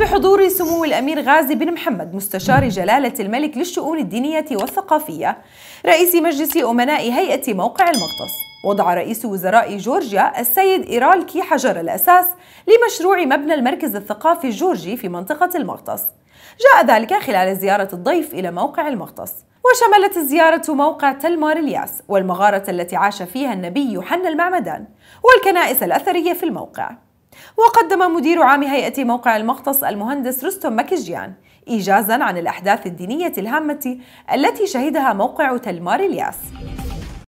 بحضور سمو الأمير غازي بن محمد مستشار جلالة الملك للشؤون الدينية والثقافية رئيس مجلس أمناء هيئة موقع المغطس وضع رئيس وزراء جورجيا السيد كي حجر الأساس لمشروع مبنى المركز الثقافي الجورجي في منطقة المغطس جاء ذلك خلال زيارة الضيف إلى موقع المغطس وشملت الزيارة موقع تلمار الياس والمغارة التي عاش فيها النبي يوحنا المعمدان والكنائس الأثرية في الموقع وقدم مدير عام هيئة موقع المختص المهندس رستم مكجيان إيجازا عن الأحداث الدينية الهامة التي شهدها موقع تلمار الياس